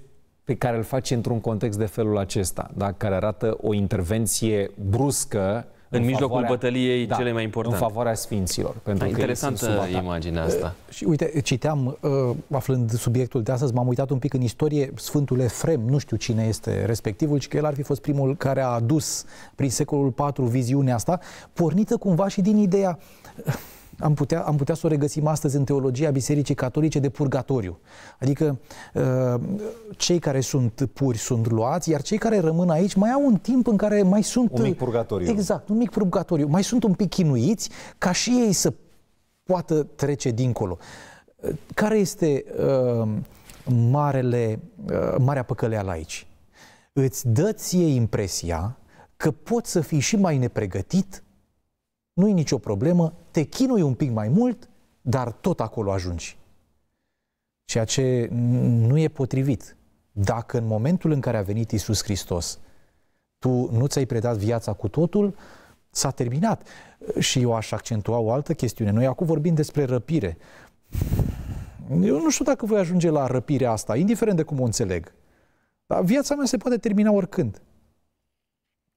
pe care îl face într-un context de felul acesta, da? care arată o intervenție bruscă în, mijlocul favoarea, bătăliei da, cele mai importante. În favoarea sfinților. Pentru da, că interesantă imaginea asta. Și uite, citeam, uh, aflând subiectul de astăzi, m-am uitat un pic în istorie, Sfântul Efrem, nu știu cine este respectivul, ci că el ar fi fost primul care a adus prin secolul IV viziunea asta, pornită cumva și din ideea am putea, am putea să o regăsim astăzi în teologia Bisericii Catolice de purgatoriu. Adică ă, cei care sunt puri sunt luați, iar cei care rămân aici mai au un timp în care mai sunt... Un mic purgatoriu. Exact, un mic purgatoriu. Mai sunt un pic chinuiți ca și ei să poată trece dincolo. Care este uh, marele, uh, marea păcăleală aici? Îți dă ție impresia că poți să fii și mai nepregătit nu-i nicio problemă, te chinui un pic mai mult, dar tot acolo ajungi. Ceea ce nu e potrivit. Dacă în momentul în care a venit Isus Hristos, tu nu ți-ai predat viața cu totul, s-a terminat. Și eu aș accentua o altă chestiune. Noi acum vorbim despre răpire. Eu nu știu dacă voi ajunge la răpirea asta, indiferent de cum o înțeleg. Dar viața mea se poate termina oricând.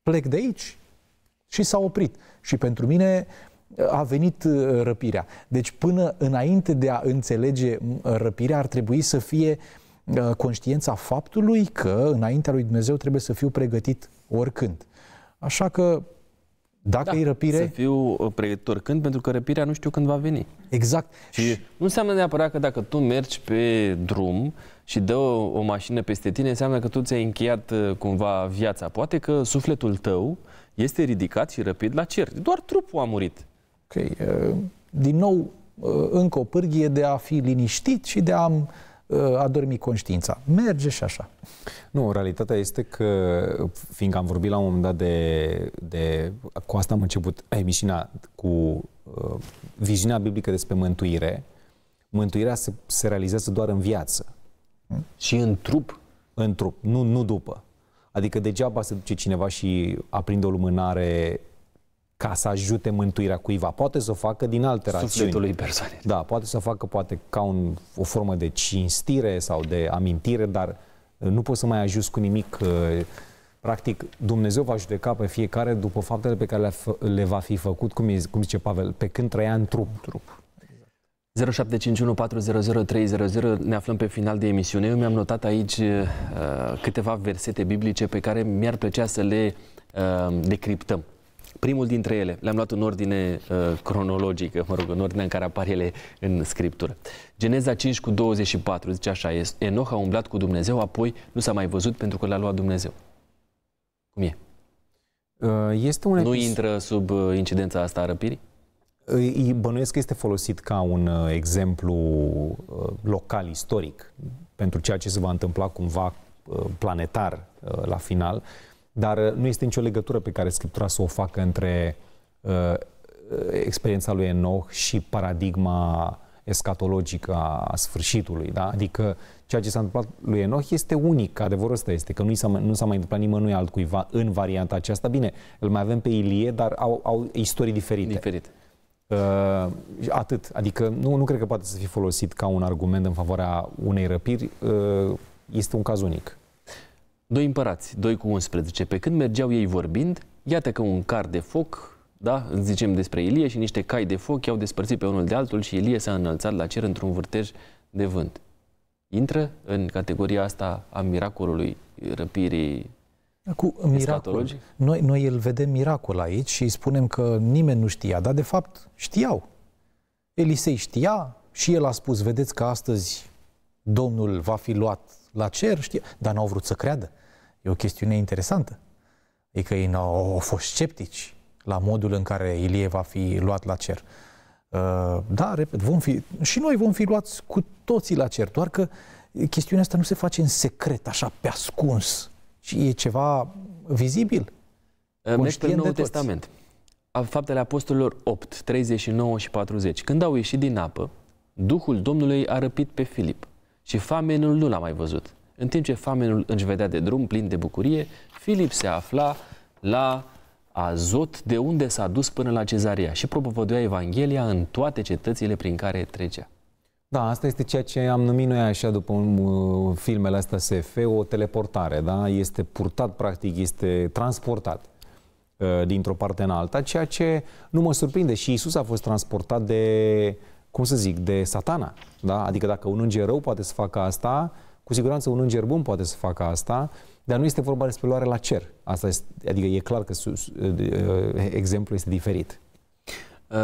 Plec de aici, și s-a oprit. Și pentru mine a venit uh, răpirea. Deci până înainte de a înțelege răpirea ar trebui să fie uh, conștiența faptului că înaintea lui Dumnezeu trebuie să fiu pregătit oricând. Așa că dacă da, e răpire... Să fiu uh, pregătit oricând, pentru că răpirea nu știu când va veni. Exact. Și nu înseamnă neapărat că dacă tu mergi pe drum și dă o, o mașină peste tine, înseamnă că tu ți-ai încheiat cumva viața. Poate că sufletul tău uh, este ridicat și răpit la cer. Doar trupul a murit. Ok. Uh, din nou, uh, încă o pârghie de a fi liniștit și de a uh, adormi conștiința. Merge și așa. Nu, realitatea este că, fiindcă am vorbit la un moment dat de... de cu asta am început emisiunea, cu uh, viziunea biblică despre mântuire, mântuirea se, se realizează doar în viață. Hmm? Și în trup? În trup, nu, nu după. Adică degeaba se duce cineva și aprinde o lumânare ca să ajute mântuirea cuiva. Poate să o facă din alte rațiuni. persoane. Da, poate să o facă poate ca un, o formă de cinstire sau de amintire, dar uh, nu poți să mai ajuți cu nimic. Uh, practic, Dumnezeu va judeca pe fiecare după faptele pe care le, le va fi făcut, cum, e, cum zice Pavel, pe când trăia în trup. În trup. 0751400300 ne aflăm pe final de emisiune. Eu mi-am notat aici uh, câteva versete biblice pe care mi-ar plăcea să le uh, decriptăm. Primul dintre ele, le-am luat în ordine uh, cronologică, mă rog, în ordine în care apar ele în Scriptură. Geneza 5 cu 24 zice așa, Enoch a umblat cu Dumnezeu, apoi nu s-a mai văzut pentru că l-a luat Dumnezeu. Cum e? Uh, este un epis... Nu intră sub uh, incidența asta a răpirii? îi bănuiesc că este folosit ca un uh, exemplu uh, local, istoric, pentru ceea ce se va întâmpla cumva uh, planetar la final, dar nu este nicio legătură pe care Scriptura să o facă între experiența lui Enoch și paradigma escatologică a sfârșitului, da? Adică ceea ce s-a întâmplat lui Enoch este unic, adevărul ăsta este, că nu, s-a, nu s-a mai întâmplat nimănui altcuiva în varianta aceasta. Bine, îl mai avem pe Ilie, dar au, au istorii diferite. Diferite. Uh, atât. Adică nu, nu cred că poate să fie folosit ca un argument în favoarea unei răpiri. Uh, este un caz unic. Doi împărați, doi cu 11. Pe când mergeau ei vorbind, iată că un car de foc, da, zicem despre Ilie, și niște cai de foc i-au despărțit pe unul de altul și Ilie s-a înălțat la cer într-un vârtej de vânt. Intră în categoria asta a miracolului răpirii cu miracol. Noi, noi îl vedem miracol aici și spunem că nimeni nu știa, dar de fapt știau. Elisei știa și el a spus, vedeți că astăzi Domnul va fi luat la cer, știa, dar n-au vrut să creadă. E o chestiune interesantă. E că ei au, au fost sceptici la modul în care Ilie va fi luat la cer. Uh, da, repet, vom fi, și noi vom fi luați cu toții la cer, doar că chestiunea asta nu se face în secret, așa, pe ascuns și e ceva vizibil. Mergi prin Noul Testament. Faptele Apostolilor 8, 39 și 40. Când au ieșit din apă, Duhul Domnului a răpit pe Filip și famenul nu l-a mai văzut. În timp ce famenul își vedea de drum plin de bucurie, Filip se afla la Azot, de unde s-a dus până la Cezaria și propovăduia Evanghelia în toate cetățile prin care trecea. Da, asta este ceea ce am numit noi așa după uh, filmele astea SF, o teleportare, da? Este purtat, practic, este transportat uh, dintr-o parte în alta, ceea ce nu mă surprinde. Și Isus a fost transportat de, cum să zic, de satana, da? Adică dacă un înger rău poate să facă asta, cu siguranță un înger bun poate să facă asta, dar nu este vorba despre luare la cer. Asta este, adică e clar că uh, uh, exemplul este diferit.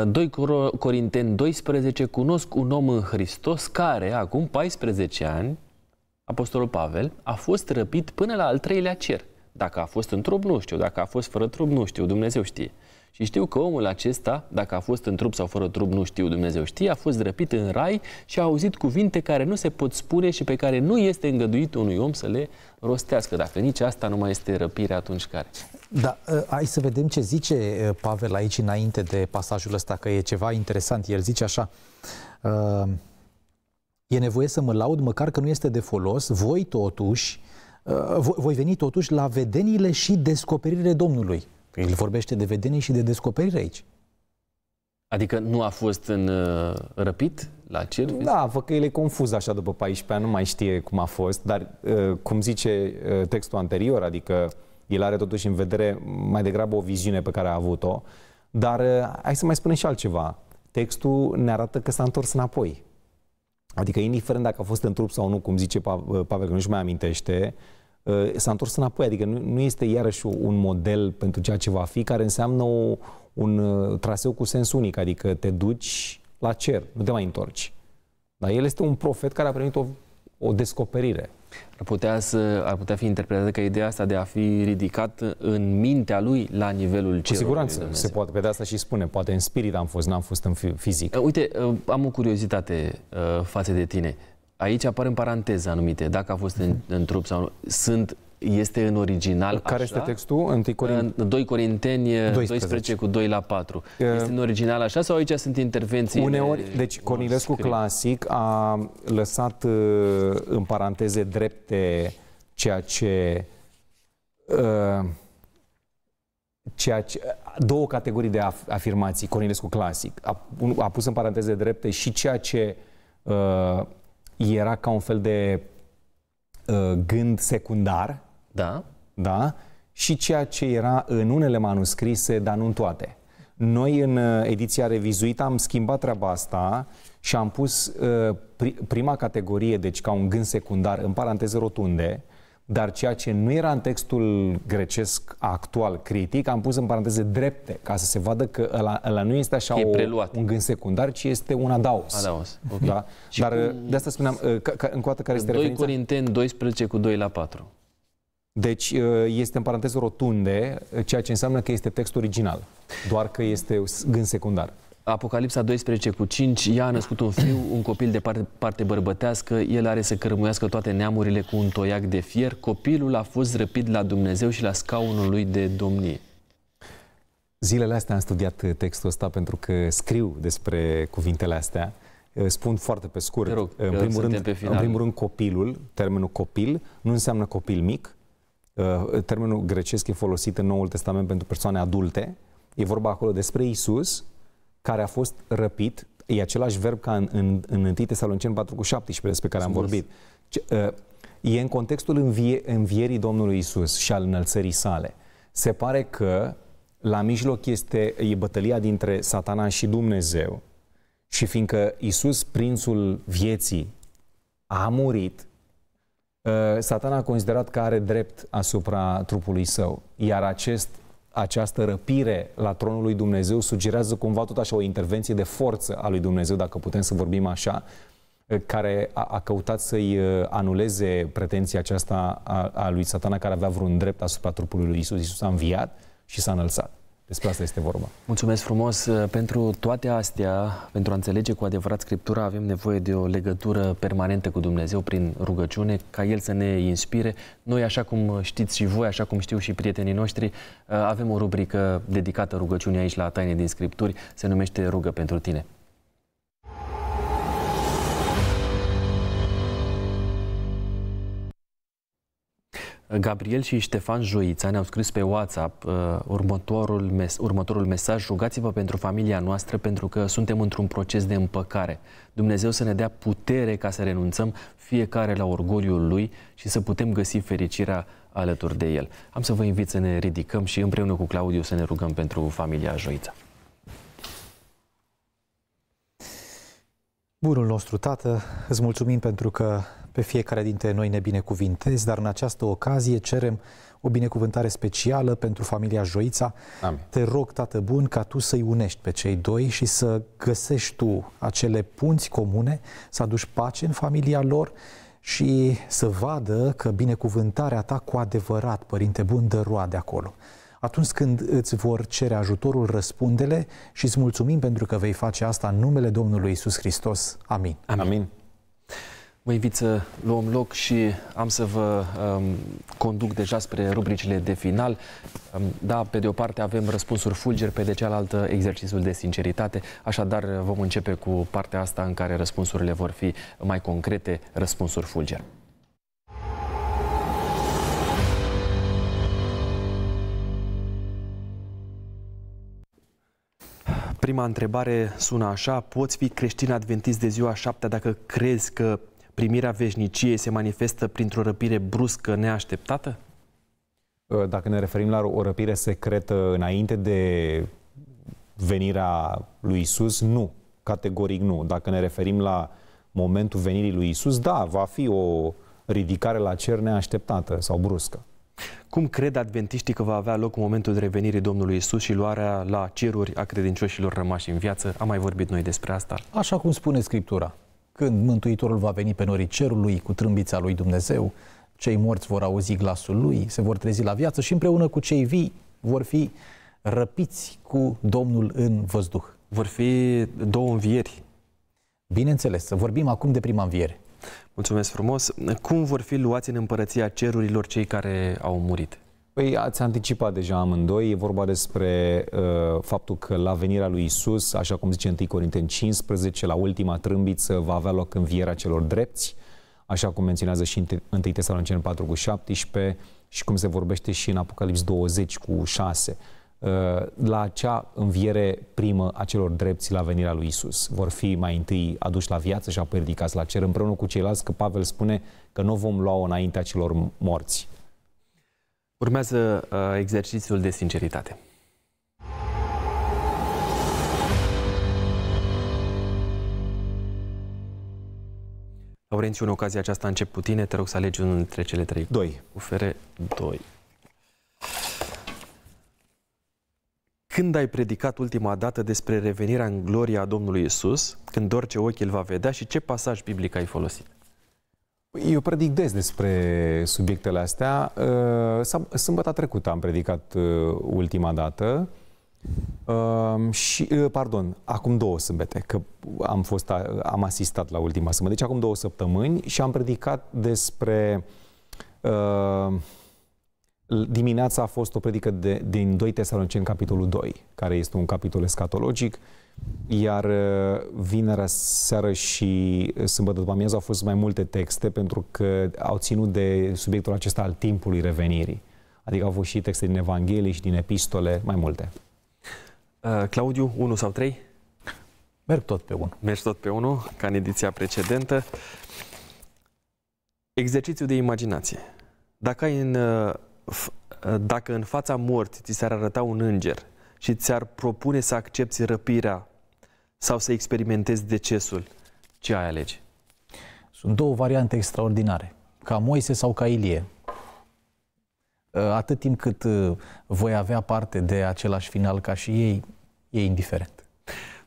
2 eh, Corinteni 12 cunosc un om în Hristos care, acum 14 ani, Apostolul Pavel, a fost răpit până la al treilea cer. Dacă a fost în trup, nu știu. Dacă a fost fără trup, nu știu. Dumnezeu știe. Și știu că omul acesta, dacă a fost în trup sau fără trup, nu știu, Dumnezeu știe, a fost răpit în rai și a auzit cuvinte care nu se pot spune și pe care nu este îngăduit unui om să le rostească. Dacă nici asta nu mai este răpire, atunci care? Da, ă, hai să vedem ce zice ă, Pavel aici înainte de pasajul ăsta, că e ceva interesant. El zice așa, ă, e nevoie să mă laud, măcar că nu este de folos, voi totuși, voi veni totuși la vedenile și descoperirile Domnului. El vorbește de vedenii și de descoperire aici. Adică nu a fost în răpit la cer? Da, văd că el e confuz așa după 14 ani, nu mai știe cum a fost, dar cum zice textul anterior, adică el are totuși în vedere mai degrabă o viziune pe care a avut-o. Dar uh, hai să mai spunem și altceva. Textul ne arată că s-a întors înapoi. Adică, indiferent dacă a fost în trup sau nu, cum zice uh, Pavel, că nu-și mai amintește, uh, s-a întors înapoi. Adică nu, nu este iarăși un model pentru ceea ce va fi, care înseamnă o, un traseu cu sens unic. Adică te duci la cer, nu te mai întorci. Dar el este un profet care a primit o, o descoperire. Ar putea, să, ar putea fi interpretată ca ideea asta de a fi ridicat în mintea lui la nivelul cerului. Cu siguranță se poate, pe de asta și spune, poate în spirit am fost, n-am fost în fizic. Uh, uite, uh, am o curiozitate uh, față de tine. Aici apar în paranteză anumite, dacă a fost în, în trup sau nu. Sunt este în original Care așa. este textul? În 2 Corinteni, 2 Corinteni 12. 12 cu 2 la 4. Uh, eh, este în original așa sau aici sunt intervenții? Uneori, de... Eh, deci Cornilescu scris. clasic a lăsat eh, în paranteze drepte ceea ce uh, ceea ce, două categorii de af- afirmații, Cornilescu clasic. A, a pus în paranteze drepte și ceea ce uh, era ca un fel de uh, gând secundar, da. Da? Și ceea ce era în unele manuscrise, dar nu în toate. Noi în uh, ediția revizuită am schimbat treaba asta și am pus uh, prima categorie, deci ca un gând secundar, în paranteze rotunde, dar ceea ce nu era în textul grecesc actual critic, am pus în paranteze drepte, ca să se vadă că ăla, ăla nu este așa o, un gând secundar, ci este un adaos. Adaos, ok. Da? dar uh, cu... de asta spuneam, uh, încă o dată care este 2 Corinteni 12 cu 2 la 4. Deci uh, este în paranteză rotunde, uh, ceea ce înseamnă că este text original, doar că este gând secundar. Apocalipsa 12 cu 5, ea a născut un fiu, un copil de parte, parte bărbătească, el are să cărmuiască toate neamurile cu un toiac de fier, copilul a fost răpit la Dumnezeu și la scaunul lui de domnie. Zilele astea am studiat uh, textul ăsta pentru că scriu despre cuvintele astea. Spun foarte pe scurt. rog, în, primul rând, pe în primul rând, copilul, termenul copil, nu înseamnă copil mic, Uh, termenul grecesc e folosit în Noul Testament pentru persoane adulte. E vorba acolo despre Isus, care a fost răpit. E același verb ca în, în 1 Tesalonicen 4 cu 17 despre care am vorbit. Ce, uh, e în contextul învie, învierii Domnului Isus și al înălțării sale. Se pare că la mijloc este e bătălia dintre satana și Dumnezeu. Și fiindcă Isus, prințul vieții, a murit, Uh, Satan a considerat că are drept asupra trupului său, iar acest, această răpire la tronul lui Dumnezeu sugerează cumva tot așa o intervenție de forță a lui Dumnezeu, dacă putem să vorbim așa, uh, care a, a căutat să-i uh, anuleze pretenția aceasta a, a lui Satana, care avea vreun drept asupra trupului lui Isus. Isus a înviat și s-a înălțat. Despre asta este vorba. Mulțumesc frumos. Pentru toate astea, pentru a înțelege cu adevărat Scriptura, avem nevoie de o legătură permanentă cu Dumnezeu prin rugăciune, ca El să ne inspire. Noi, așa cum știți și voi, așa cum știu și prietenii noștri, avem o rubrică dedicată rugăciunii aici la Taine din Scripturi, se numește Rugă pentru tine. Gabriel și Ștefan Joița ne-au scris pe WhatsApp uh, următorul, mes- următorul mesaj. Rugați-vă pentru familia noastră pentru că suntem într-un proces de împăcare. Dumnezeu să ne dea putere ca să renunțăm fiecare la orgoliul lui și să putem găsi fericirea alături de el. Am să vă invit să ne ridicăm și împreună cu Claudiu să ne rugăm pentru familia Joița. Bunul nostru Tată, îți mulțumim pentru că pe fiecare dintre noi ne binecuvintezi, dar în această ocazie cerem o binecuvântare specială pentru familia Joița. Amin. Te rog, Tată Bun, ca tu să-i unești pe cei doi și să găsești tu acele punți comune, să aduci pace în familia lor și să vadă că binecuvântarea ta cu adevărat, Părinte Bun, dă roade acolo. Atunci când îți vor cere ajutorul, răspundele și îți mulțumim pentru că vei face asta în numele Domnului Isus Hristos. Amin. Amin. Amin. Vă invit să luăm loc și am să vă um, conduc deja spre rubricile de final. Um, da, pe de o parte avem răspunsuri fulger, pe de cealaltă exercițiul de sinceritate. Așadar, vom începe cu partea asta în care răspunsurile vor fi mai concrete, răspunsuri fulger. Prima întrebare sună așa, poți fi creștin adventist de ziua șaptea dacă crezi că primirea veșniciei se manifestă printr-o răpire bruscă neașteptată? Ă, dacă ne referim la o răpire secretă înainte de venirea lui Isus, nu. Categoric nu. Dacă ne referim la momentul venirii lui Isus, da, va fi o ridicare la cer neașteptată sau bruscă. Cum cred adventiștii că va avea loc momentul de revenire Domnului Isus și luarea la ceruri a credincioșilor rămași în viață? Am mai vorbit noi despre asta. Așa cum spune Scriptura când Mântuitorul va veni pe norii cerului cu trâmbița lui Dumnezeu, cei morți vor auzi glasul lui, se vor trezi la viață și împreună cu cei vii vor fi răpiți cu Domnul în văzduh. Vor fi două învieri. Bineînțeles, să vorbim acum de prima înviere. Mulțumesc frumos. Cum vor fi luați în împărăția cerurilor cei care au murit? Păi ați anticipat deja amândoi, e vorba despre uh, faptul că la venirea lui Isus, așa cum zice 1 Corinteni 15, la ultima trâmbiță va avea loc învierea celor drepți, așa cum menționează și 1 Tesalonicen 4 cu 17 și cum se vorbește și în Apocalips 20 cu 6 uh, la acea înviere primă a celor drepți la venirea lui Isus. Vor fi mai întâi aduși la viață și apoi ridicați la cer împreună cu ceilalți, că Pavel spune că nu vom lua-o înaintea celor morți. Urmează uh, exercițiul de sinceritate. Laurențiu, în ocazia aceasta încep cu tine. Te rog să alegi unul dintre cele trei. Doi. Ufere doi. Când ai predicat ultima dată despre revenirea în gloria Domnului Isus, când orice ochi îl va vedea și ce pasaj biblic ai folosit? Păi, eu predic des despre subiectele astea. Uh, sâmbăta trecută am predicat uh, ultima dată. Um, și, uh, pardon, acum două sâmbete, că am, fost, am asistat la ultima sâmbătă. Deci acum două săptămâni și am predicat despre... Dimineața a fost o predică de, din 2 Tesaloniceni, capitolul 2, care este un capitol escatologic iar uh, vinerea seară și uh, sâmbătă după amiază au fost mai multe texte pentru că au ținut de subiectul acesta al timpului revenirii. Adică au fost și texte din Evanghelie și din epistole, mai multe. Uh, Claudiu, 1 sau 3? Merg tot pe 1. Mergi tot pe 1, ca în ediția precedentă. Exercițiu de imaginație. Dacă, ai în, uh, dacă în fața morții ți s-ar arăta un înger și ți-ar propune să accepti răpirea sau să experimentezi decesul? Ce ai alege? Sunt două variante extraordinare, ca Moise sau ca Ilie. Ă, atât timp cât ă, voi avea parte de același final ca și ei, e indiferent.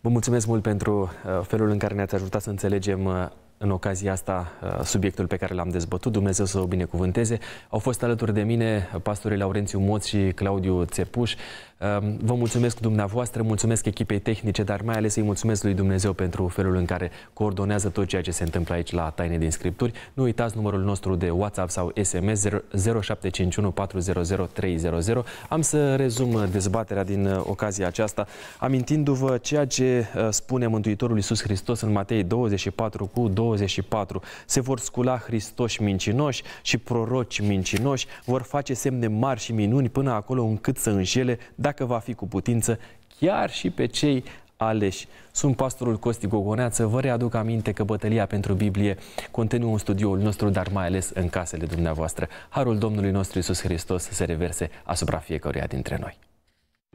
Vă mulțumesc mult pentru ă, felul în care ne-ați ajutat să înțelegem în ocazia asta subiectul pe care l-am dezbătut. Dumnezeu să o binecuvânteze. Au fost alături de mine pastorii Laurențiu Moț și Claudiu Țepuș. Ehm, vă mulțumesc dumneavoastră, mulțumesc echipei tehnice, dar mai ales îi mulțumesc lui Dumnezeu pentru felul în care coordonează tot ceea ce se întâmplă aici la Taine din Scripturi. Nu uitați numărul nostru de WhatsApp sau SMS 0751 400 300. Am să rezum uh, dezbaterea din uh, ocazia aceasta, amintindu-vă ceea ce uh, spune Mântuitorul Iisus Hristos în Matei 24 cu 24. Se vor scula Hristoși mincinoși și proroci mincinoși, vor face semne mari și minuni până acolo încât să înșele, dacă dacă va fi cu putință, chiar și pe cei aleși. Sunt pastorul Costi Gogoneață, vă readuc aminte că bătălia pentru Biblie continuă în studioul nostru, dar mai ales în casele dumneavoastră. Harul Domnului nostru Isus Hristos se reverse asupra fiecăruia dintre noi.